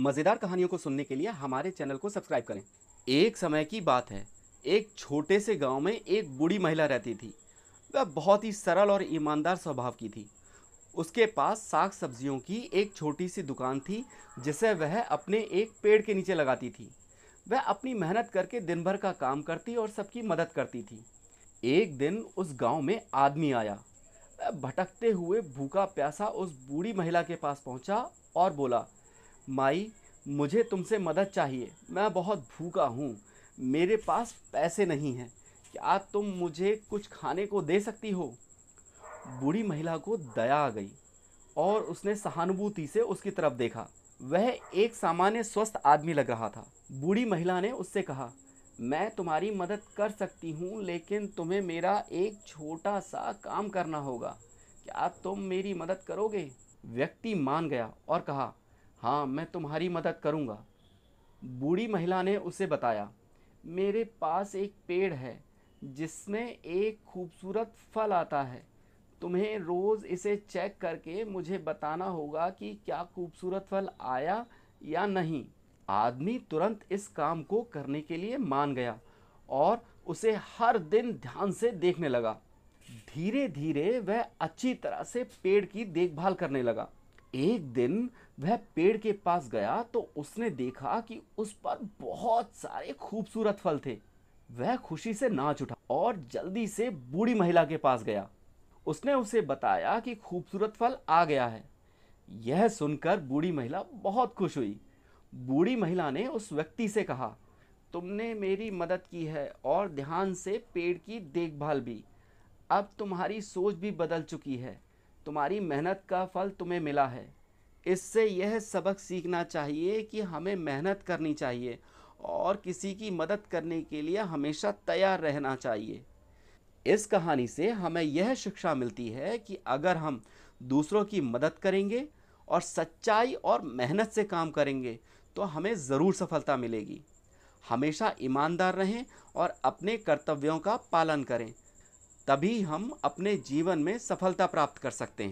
मज़ेदार कहानियों को सुनने के लिए हमारे चैनल को सब्सक्राइब करें एक समय की बात है एक छोटे से गांव में एक बूढ़ी महिला रहती थी वह बहुत ही सरल और ईमानदार स्वभाव की थी उसके पास साग सब्जियों की एक छोटी सी दुकान थी जिसे वह अपने एक पेड़ के नीचे लगाती थी वह अपनी मेहनत करके दिन भर का काम करती और सबकी मदद करती थी एक दिन उस गांव में आदमी आया वह भटकते हुए भूखा प्यासा उस बूढ़ी महिला के पास पहुंचा और बोला माई मुझे तुमसे मदद चाहिए मैं बहुत भूखा हूँ मेरे पास पैसे नहीं हैं क्या तुम मुझे कुछ खाने को दे सकती हो बूढ़ी महिला को दया आ गई और उसने सहानुभूति से उसकी तरफ देखा वह एक सामान्य स्वस्थ आदमी लग रहा था बूढ़ी महिला ने उससे कहा मैं तुम्हारी मदद कर सकती हूँ लेकिन तुम्हें मेरा एक छोटा सा काम करना होगा क्या तुम मेरी मदद करोगे व्यक्ति मान गया और कहा हाँ मैं तुम्हारी मदद करूँगा बूढ़ी महिला ने उसे बताया मेरे पास एक पेड़ है जिसमें एक खूबसूरत फल आता है तुम्हें रोज़ इसे चेक करके मुझे बताना होगा कि क्या खूबसूरत फल आया या नहीं आदमी तुरंत इस काम को करने के लिए मान गया और उसे हर दिन ध्यान से देखने लगा धीरे धीरे वह अच्छी तरह से पेड़ की देखभाल करने लगा एक दिन वह पेड़ के पास गया तो उसने देखा कि उस पर बहुत सारे खूबसूरत फल थे वह खुशी से नाच उठा और जल्दी से बूढ़ी महिला के पास गया उसने उसे बताया कि खूबसूरत फल आ गया है यह सुनकर बूढ़ी महिला बहुत खुश हुई बूढ़ी महिला ने उस व्यक्ति से कहा तुमने मेरी मदद की है और ध्यान से पेड़ की देखभाल भी अब तुम्हारी सोच भी बदल चुकी है तुम्हारी मेहनत का फल तुम्हें मिला है इससे यह सबक सीखना चाहिए कि हमें मेहनत करनी चाहिए और किसी की मदद करने के लिए हमेशा तैयार रहना चाहिए इस कहानी से हमें यह शिक्षा मिलती है कि अगर हम दूसरों की मदद करेंगे और सच्चाई और मेहनत से काम करेंगे तो हमें ज़रूर सफलता मिलेगी हमेशा ईमानदार रहें और अपने कर्तव्यों का पालन करें तभी हम अपने जीवन में सफलता प्राप्त कर सकते हैं